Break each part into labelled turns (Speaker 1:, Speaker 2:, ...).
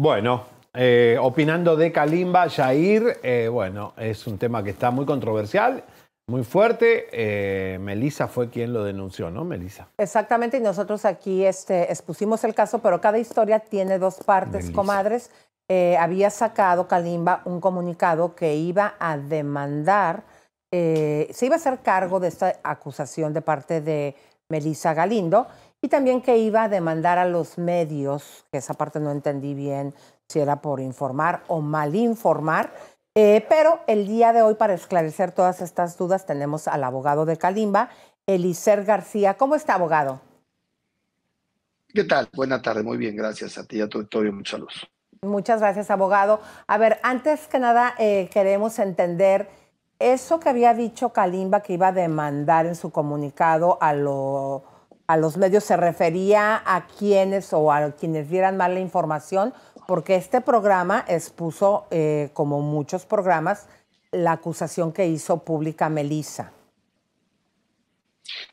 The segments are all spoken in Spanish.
Speaker 1: Bueno, eh, opinando de Kalimba, Jair, eh, bueno, es un tema que está muy controversial, muy fuerte. Eh, Melisa fue quien lo denunció, ¿no, Melisa?
Speaker 2: Exactamente, y nosotros aquí este, expusimos el caso, pero cada historia tiene dos partes, comadres. había sacado Kalimba un comunicado que iba a demandar, se iba a hacer cargo de esta acusación de parte de Melisa Galindo y también que iba a demandar a los medios, que esa parte no entendí bien si era por informar o mal informar, eh, pero el día de hoy para esclarecer todas estas dudas tenemos al abogado de Calimba, Elicer García. ¿Cómo está, abogado?
Speaker 3: ¿Qué tal? Buena tarde, muy bien, gracias a ti y a tu auditorio, muchas luz.
Speaker 2: Muchas gracias, abogado. A ver, antes que nada eh, queremos entender eso que había dicho Kalimba que iba a demandar en su comunicado a, lo, a los medios se refería a quienes o a quienes dieran mala información, porque este programa expuso, eh, como muchos programas, la acusación que hizo pública Melissa.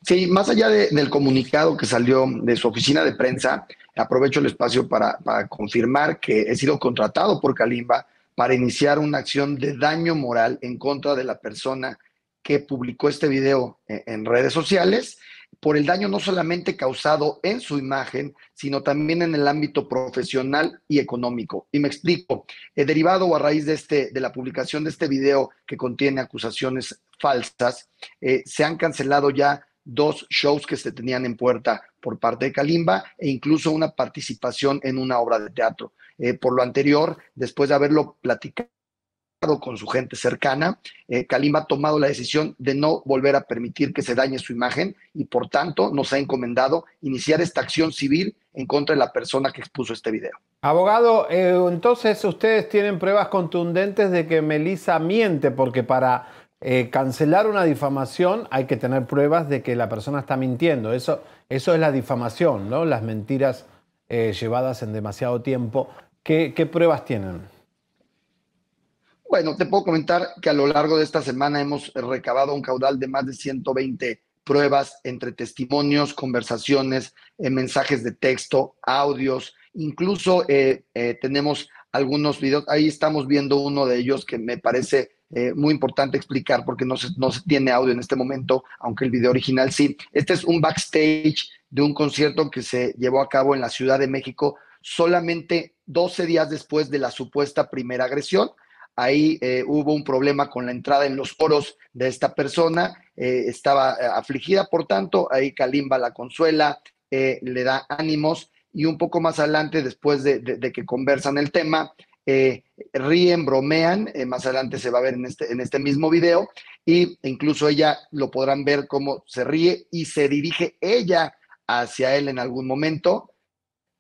Speaker 3: Sí, más allá del comunicado que salió de su oficina de prensa, aprovecho el espacio para, confirmar que he sido contratado por Kalimba para iniciar una acción de daño moral en contra de la persona que publicó este video eh, en redes sociales por el daño no solamente causado en su imagen, sino también en el ámbito profesional y económico. Y me explico, derivado a raíz de, este, de la publicación de este video que contiene acusaciones falsas, eh, se han cancelado ya dos shows que se tenían en puerta por parte de Kalimba e incluso una participación en una obra de teatro. Eh, por lo anterior, después de haberlo platicado, con su gente cercana, eh, ha tomado la decisión de no volver a permitir que se dañe su imagen y por tanto nos ha encomendado iniciar esta acción civil en contra de la persona que expuso este video.
Speaker 1: Abogado, eh, entonces ustedes tienen pruebas contundentes de que Melissa miente porque para eh, cancelar una difamación hay que tener pruebas de que la persona está mintiendo. Eso, eso es la difamación, ¿no? Las mentiras eh, llevadas en demasiado tiempo. qué pruebas tienen?
Speaker 3: Bueno, te puedo comentar que a lo largo de esta semana hemos recabado un caudal de más de 120 pruebas entre testimonios, conversaciones, eh, mensajes de texto, audios, incluso eh, eh, tenemos algunos videos, ahí estamos viendo uno de ellos que me parece muy importante explicar porque no se, no se tiene audio en este momento, aunque el video original sí. Este es un backstage de un concierto que se llevó a cabo en la Ciudad de México solamente 12 días después de la supuesta primera agresión. Ahí eh, hubo un problema con la entrada en los poros de esta persona, eh, estaba eh, afligida, por tanto, ahí Kalimba la consuela, le da ánimos y un poco más adelante, después de, que conversan el tema, ríen, bromean, más adelante se va a ver en este, en este mismo video, y incluso ella lo podrán ver cómo se ríe y se dirige ella hacia él en algún momento,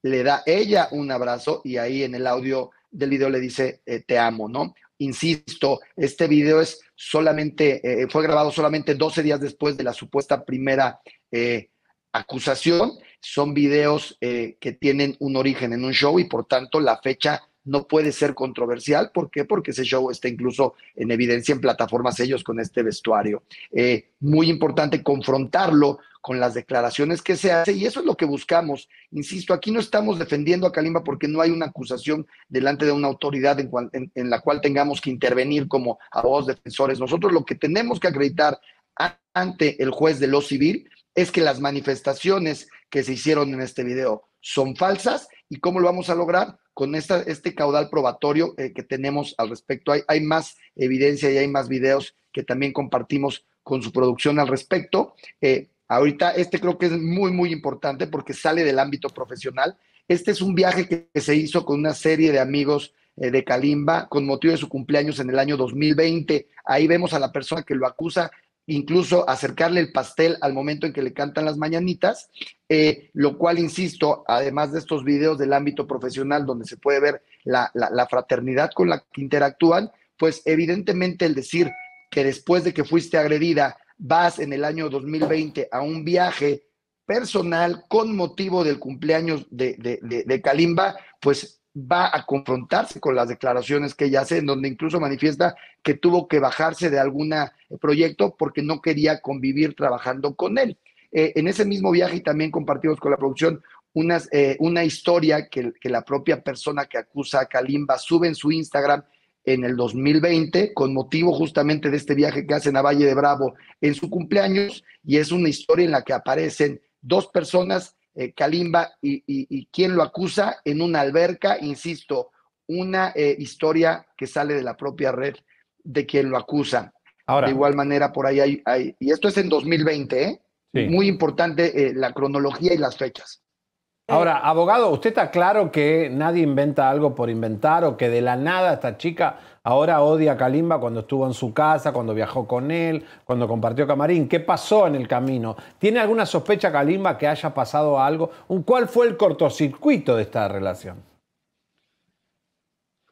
Speaker 3: le da ella un abrazo y ahí en el audio del video le dice te amo, ¿no? Insisto, este video es solamente, eh, fue grabado solamente 12 días después de la supuesta primera eh, acusación. Son videos eh, que tienen un origen en un show y por tanto la fecha no puede ser controversial. ¿Por qué? Porque ese show está incluso en evidencia en plataformas ellos con este vestuario. Eh, muy importante confrontarlo con las declaraciones que se hace y eso es lo que buscamos. Insisto, aquí no estamos defendiendo a Kalimba porque no hay una acusación delante de una autoridad en, en la cual tengamos que intervenir como abogados defensores. Nosotros lo que tenemos que acreditar ante el juez de lo civil es que las manifestaciones que se hicieron en este video son falsas y cómo lo vamos a lograr con esta, este caudal probatorio eh, que tenemos al respecto. Hay, más evidencia y hay más videos que también compartimos con su producción al respecto. Eh, ahorita este creo que es muy, muy importante porque sale del ámbito profesional. Este es un viaje que, se hizo con una serie de amigos eh, de Kalimba con motivo de su cumpleaños en el año 2020. Ahí vemos a la persona que lo acusa incluso acercarle el pastel al momento en que le cantan las mañanitas, eh, lo cual, insisto, además de estos videos del ámbito profesional donde se puede ver la, fraternidad con la que interactúan, pues evidentemente el decir que después de que fuiste agredida vas en el año 2020 a un viaje personal con motivo del cumpleaños de Kalimba, pues va a confrontarse con las declaraciones que ella hace, en donde incluso manifiesta que tuvo que bajarse de algún eh, proyecto porque no quería convivir trabajando con él. Eh, en ese mismo viaje y también compartimos con la producción unas, eh, una historia que, que, la propia persona que acusa a Kalimba sube en su Instagram en el 2020 con motivo justamente de este viaje que hacen a Valle de Bravo en su cumpleaños y es una historia en la que aparecen dos personas eh, Kalimba y, quién lo acusa en una alberca, insisto, una eh, historia que sale de la propia red de quien lo acusa. Ahora, de igual manera, por ahí hay, y esto es en 2020, ¿eh? Muy importante la cronología y las fechas.
Speaker 1: Ahora, eh, abogado, ¿usted está claro que nadie inventa algo por inventar o que de la nada esta chica ahora odia a Kalimba cuando estuvo en su casa, cuando viajó con él, cuando compartió camarín? ¿Qué pasó en el camino? ¿Tiene alguna sospecha Kalimba
Speaker 3: que haya pasado algo?
Speaker 1: ¿Cuál fue el cortocircuito de esta relación?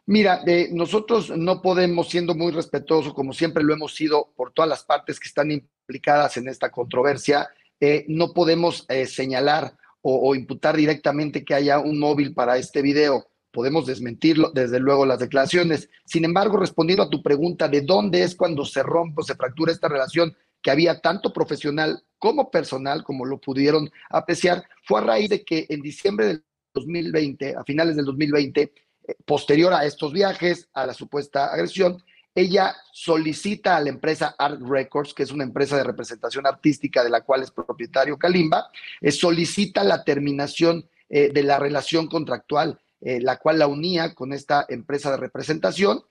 Speaker 3: Mira, nosotros no podemos, siendo muy respetuosos, como siempre lo hemos sido por todas las partes que están implicadas en esta controversia, eh, no podemos eh, señalar o, imputar directamente que haya un móvil para este video. Podemos desmentirlo, desde luego, las declaraciones. Sin embargo, respondiendo a tu pregunta de dónde es cuando se rompe o se fractura esta relación que había tanto profesional como personal, como lo pudieron apreciar, fue a raíz de que en diciembre del 2020, a finales del 2020, eh, posterior a estos viajes, a la supuesta agresión, ella solicita a la empresa Art Records, que es una empresa de representación artística de la cual es propietario Kalimba, eh, solicita la terminación eh, de la relación contractual, eh, la cual la unía con esta empresa de representación,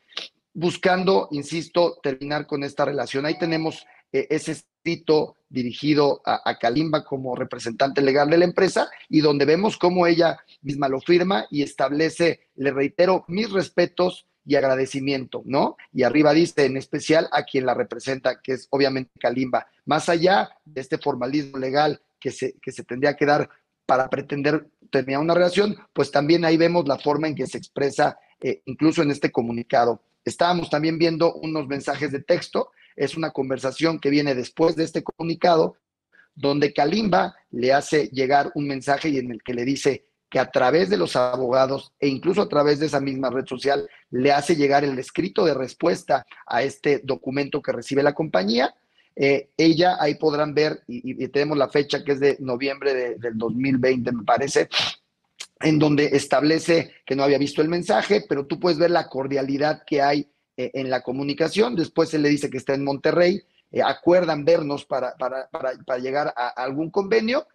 Speaker 3: buscando, insisto, terminar con esta relación. Ahí tenemos ese escrito dirigido a, Kalimba como representante legal de la empresa y donde vemos cómo ella misma lo firma y establece, le reitero, mis respetos y agradecimiento, ¿no? Y arriba dice en especial a quien la representa, que es obviamente Kalimba. Más allá de este formalismo legal que se, que se tendría que dar para pretender tener una relación, pues también ahí vemos la forma en que se expresa, eh, incluso en este comunicado. Estábamos también viendo unos mensajes de texto, es una conversación que viene después de este comunicado, donde Kalimba le hace llegar un mensaje y en el que le dice, que a través de los abogados e incluso a través de esa misma red social le hace llegar el escrito de respuesta a este documento que recibe la compañía. Eh, ella, ahí podrán ver, y, tenemos la fecha que es de noviembre del 2020, me parece, en donde establece que no había visto el mensaje, pero tú puedes ver la cordialidad que hay eh, en la comunicación. Después se le dice que está en Monterrey, eh, acuerdan vernos para, para, llegar a algún convenio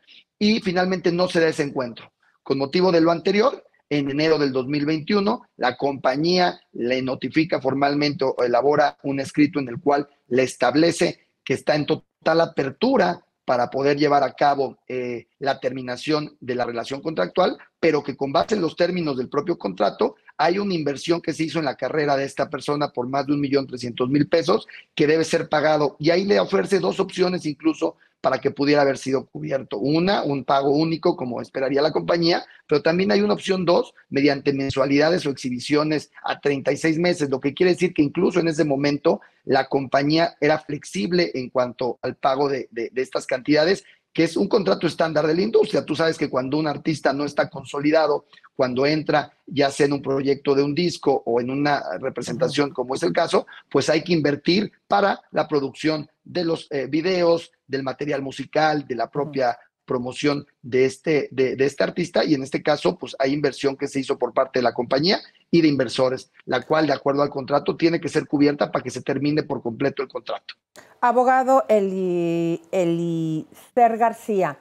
Speaker 3: y finalmente no se da ese encuentro. Con motivo de lo anterior, en enero del 2021, la compañía le notifica formalmente o elabora un escrito en el cual le establece que está en total apertura para poder llevar a cabo eh, la terminación de la relación contractual, pero que con base en los términos del propio contrato hay una inversión que se hizo en la carrera de esta persona por más de un millón trescientos mil pesos que debe ser pagado y ahí le ofrece dos opciones incluso para que pudiera haber sido cubierto. Una, un pago único como esperaría la compañía, pero también hay una opción dos, mediante mensualidades o exhibiciones a 36 meses, lo que quiere decir que incluso en ese momento la compañía era flexible en cuanto al pago de, de estas cantidades que es un contrato estándar de la industria. Tú sabes que cuando un artista no está consolidado, cuando entra ya sea en un proyecto de un disco o en una representación como es el caso, pues hay que invertir para la producción de los eh, videos, del material musical, de la propia promoción de este, de, este artista y en este caso pues hay inversión que se hizo por parte de la compañía y de inversores, la cual de acuerdo al contrato tiene que ser cubierta para que se termine por completo el contrato.
Speaker 2: Abogado Eli, Ser García.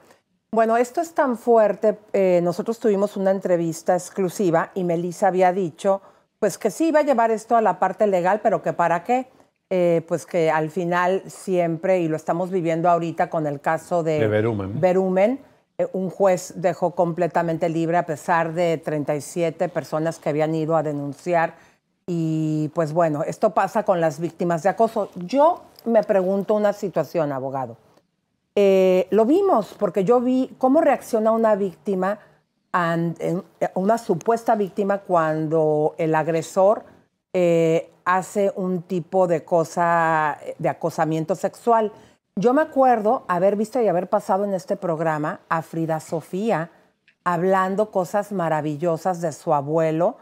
Speaker 2: Bueno, esto es tan fuerte. Eh, nosotros tuvimos una entrevista exclusiva y Melissa había dicho, pues que sí iba a llevar esto a la parte legal, pero que para qué. Eh, pues que al final siempre, y lo estamos viviendo ahorita con el caso de, Berumen, eh, un juez dejó completamente libre a pesar de 37 personas que habían ido a denunciar y pues bueno, esto pasa con las víctimas de acoso. Yo me pregunto una situación, abogado. Eh, lo vimos porque yo vi cómo reacciona una víctima, una supuesta víctima, cuando el agresor eh, hace un tipo de cosa, de acosamiento sexual. Yo me acuerdo haber visto y haber pasado en este programa a Frida Sofía hablando cosas maravillosas de su abuelo,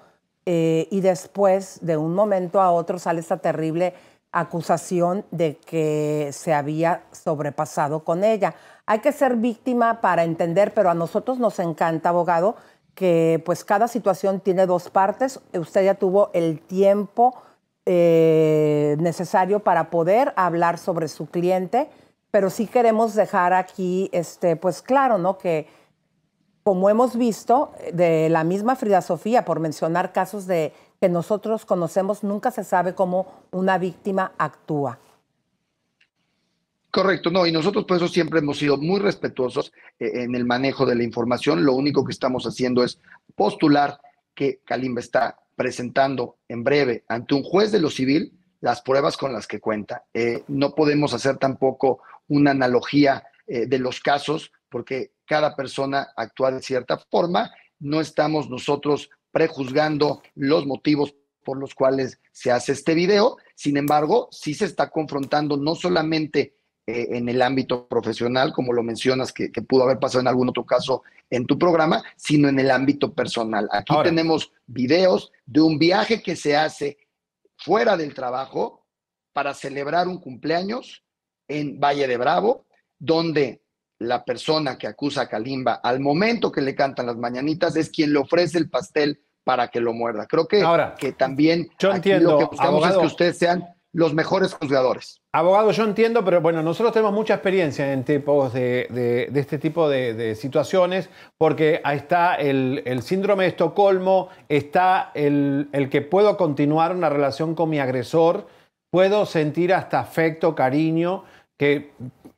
Speaker 2: eh, y después de un momento a otro sale esta terrible acusación de que se había sobrepasado con ella. Hay que ser víctima para entender, pero a nosotros nos encanta, abogado, que pues cada situación tiene dos partes. Usted ya tuvo el tiempo eh, necesario para poder hablar sobre su cliente, pero sí queremos dejar aquí, este, pues claro, ¿no? Que como hemos visto, eh, de la misma Frida Sofía, por mencionar casos de que nosotros conocemos, nunca se sabe cómo una víctima actúa.
Speaker 3: Correcto, no, y nosotros por eso siempre hemos sido muy respetuosos eh, en el manejo de la información. Lo único que estamos haciendo es postular que Kalimba está presentando en breve ante un juez de lo civil las pruebas con las que cuenta. Eh, no podemos hacer tampoco una analogía de los casos porque cada persona actúa de cierta forma, no estamos nosotros prejuzgando los motivos por los cuales se hace este video, sin embargo, sí se está confrontando no solamente eh, en el ámbito profesional, como lo mencionas, que, pudo haber pasado en algún otro caso en tu programa, sino en el ámbito personal. Aquí tenemos videos de un viaje que se hace fuera del trabajo para celebrar un cumpleaños en Valle de Bravo, donde la persona que acusa a Kalimba al momento que le cantan las mañanitas es quien le ofrece el pastel para que lo muerda. Creo que, Ahora, que también yo lo que buscamos es que ustedes sean los mejores juzgadores. Abogado,
Speaker 1: yo entiendo, pero bueno, nosotros tenemos mucha experiencia en tipos de, este tipo de, situaciones, porque ahí está el, síndrome de Estocolmo, está el, el que puedo continuar una relación con mi agresor, puedo sentir hasta afecto, cariño, que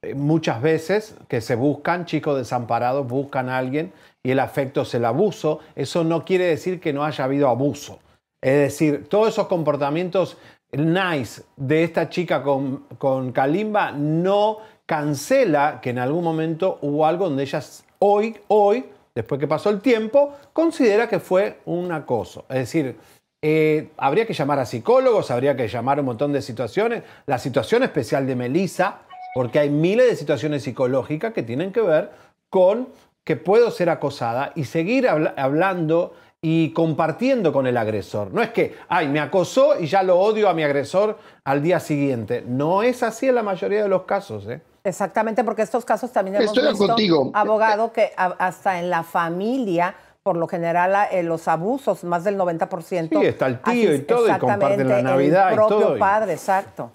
Speaker 1: eh, muchas veces que se buscan, chicos desamparados buscan a alguien y el afecto es el abuso. Eso no quiere decir que no haya habido abuso. Es decir, todos esos comportamientos nice de esta chica con, con Kalimba no cancela que en algún momento hubo algo donde ella hoy, hoy, después que pasó el tiempo, considera que fue un acoso. Es decir, eh, habría que llamar a psicólogos, habría que llamar a un montón de situaciones. La situación especial de Melissa porque hay miles de situaciones psicológicas que tienen que ver con que puedo ser acosada y seguir hablando y compartiendo con el agresor. No es que, ay, me acosó y ya lo odio a mi agresor al día siguiente. No es así en la mayoría de los casos. ¿eh?
Speaker 2: Exactamente, porque estos casos también hemos visto, contigo. abogado, que hasta en la familia por lo general eh, los abusos, más del 90%. Sí,
Speaker 3: está el tío y todo, y comparten la Navidad propio y
Speaker 2: padre, exacto.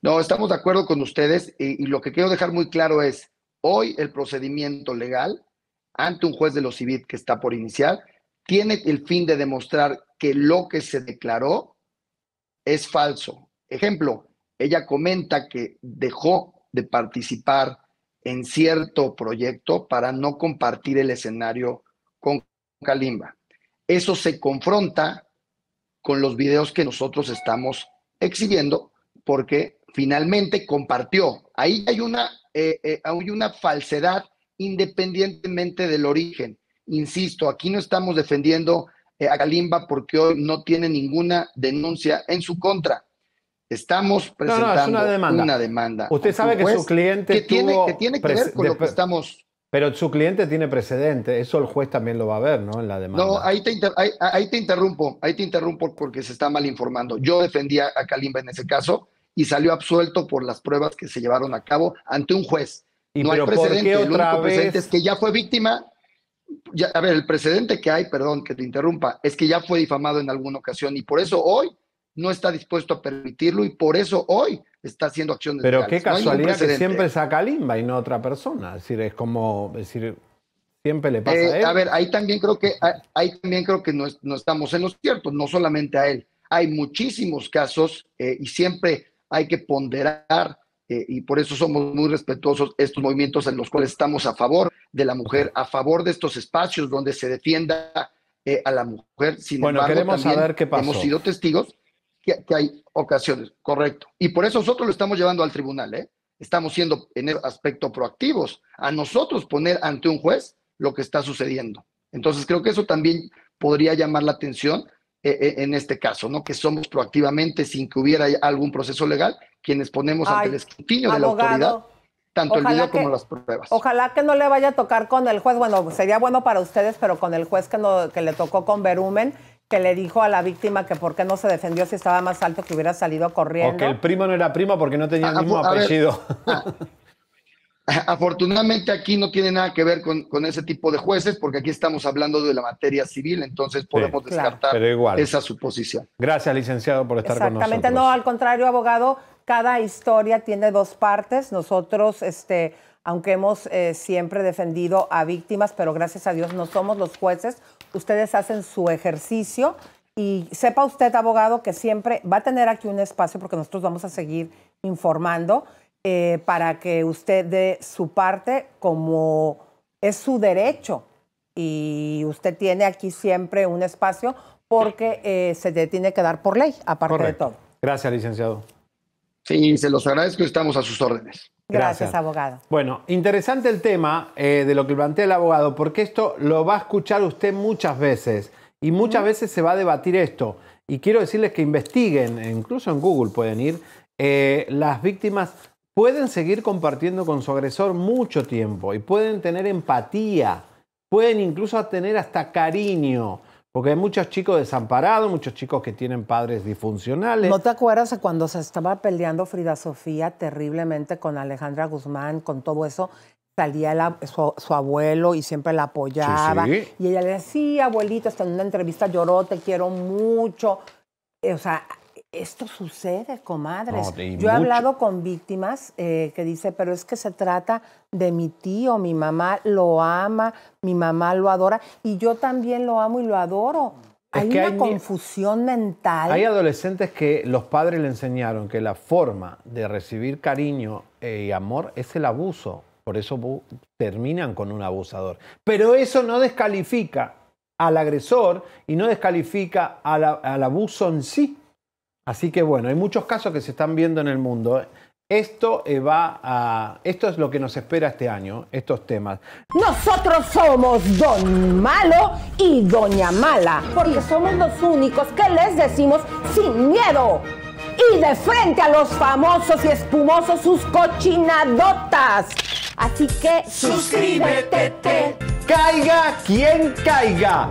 Speaker 3: No, estamos de acuerdo con ustedes y, lo que quiero dejar muy claro es, hoy el procedimiento legal ante un juez de los civil que está por iniciar tiene el fin de demostrar que lo que se declaró es falso. Ejemplo, ella comenta que dejó de participar en cierto proyecto para no compartir el escenario con Kalimba. Eso se confronta con los videos que nosotros estamos exhibiendo porque finalmente compartió. Ahí hay una, eh, eh, hay una falsedad independientemente del origen. Insisto, aquí no estamos defendiendo eh, a Kalimba porque hoy no tiene ninguna denuncia en su contra. Estamos presentando una, demanda. Usted sabe que su cliente tiene, que, tiene ver con lo que estamos.
Speaker 1: Pero su cliente tiene precedente, eso el juez también lo va a ver, ¿no? En la demanda. No,
Speaker 3: ahí te, ahí te interrumpo, ahí te interrumpo porque se está mal informando. Yo defendía a Kalimba en ese caso, y salió absuelto por las pruebas que se llevaron a cabo ante un juez. ¿Y no hay precedente, el único precedente es que ya fue víctima. a ver, el precedente que hay, perdón que te interrumpa, es que ya fue difamado en alguna ocasión y por eso hoy no está dispuesto a permitirlo y por eso hoy está haciendo acciones. Pero qué casualidad que siempre
Speaker 1: saca Limba y no otra persona. Es decir, es como decir, siempre le pasa a eh,
Speaker 3: él. A ver, ahí también creo que ahí también creo que no, estamos en lo cierto no solamente a él. Hay muchísimos casos eh, y siempre hay que ponderar eh, y por eso somos muy respetuosos estos movimientos en los cuales estamos a favor de la mujer, a favor de estos espacios donde se defienda eh, a la mujer. Sin bueno, queremos saber qué pasó. Hemos sido testigos que, que, hay ocasiones, correcto. Y por eso nosotros lo estamos llevando al tribunal, ¿eh? Estamos siendo en el aspecto proactivos, a nosotros poner ante un juez lo que está sucediendo. Entonces creo que eso también podría llamar la atención e, e, en este caso, ¿no? Que somos proactivamente, sin que hubiera algún proceso legal, quienes ponemos ante el escrutinio de la autoridad tanto el video como las pruebas.
Speaker 2: Ojalá que no le vaya a tocar con el juez, bueno, sería bueno para ustedes, pero con el juez que, no, que le tocó con Berumen, que le dijo a la víctima que por qué no se defendió si estaba más alto que hubiera salido corriendo. que el
Speaker 1: primo no era primo porque no
Speaker 3: tenía el ah, mismo apellido. Ah, Afortunadamente aquí no tiene nada que ver con, ese tipo de jueces, porque aquí estamos hablando de la materia civil, entonces podemos descartar esa suposición.
Speaker 1: Gracias, licenciado, por estar con nosotros. Exactamente,
Speaker 2: no, al contrario, abogado, cada historia tiene dos partes. Nosotros, este, aunque hemos eh, siempre defendido a víctimas, pero gracias a Dios no somos los jueces, ustedes hacen su ejercicio y sepa usted, abogado, que siempre va a tener aquí un espacio porque nosotros vamos a seguir informando. Eh, para que usted dé su parte como es su derecho. Y usted tiene aquí siempre un espacio porque eh, se le tiene que dar por ley, aparte de todo.
Speaker 1: Gracias, licenciado. Sí,
Speaker 3: se los agradezco estamos a sus órdenes.
Speaker 1: Gracias, abogado. Bueno, interesante el tema eh, de lo que plantea el abogado, porque esto lo va a escuchar usted muchas veces y muchas veces se va a debatir esto. Y quiero decirles que investiguen, incluso en Google pueden ir, las víctimas pueden seguir compartiendo con su agresor mucho tiempo y pueden tener empatía, pueden incluso tener hasta cariño. Porque hay muchos chicos desamparados, muchos chicos que tienen padres disfuncionales. ¿No
Speaker 2: te acuerdas cuando se estaba peleando Frida Sofía terriblemente con Alejandra Guzmán, con todo eso? Salía su, abuelo y siempre la apoyaba. Y ella le decía, abuelita, hasta en una entrevista lloró, te quiero mucho. O sea, esto sucede, comadres. Yo he hablado con víctimas eh, que dice, pero es que se trata de mi tío, mi mamá lo ama, mi mamá lo adora y yo también lo amo y lo adoro. hay una confusión mental. Hay
Speaker 1: adolescentes que los padres le enseñaron que la forma de recibir cariño eh, y amor es el abuso. Por eso terminan con un abusador. Pero eso no descalifica al agresor y no descalifica al abuso en sí. Así que bueno, hay muchos casos que se están viendo en el mundo. Esto eh, va a. Esto es lo que nos espera este año, estos temas. Nosotros somos Don Malo y Doña Mala, porque somos
Speaker 2: los únicos que les decimos sin miedo y de frente a los famosos y espumosos sus cochinadotas. Así que suscríbete.
Speaker 1: Caiga quien caiga.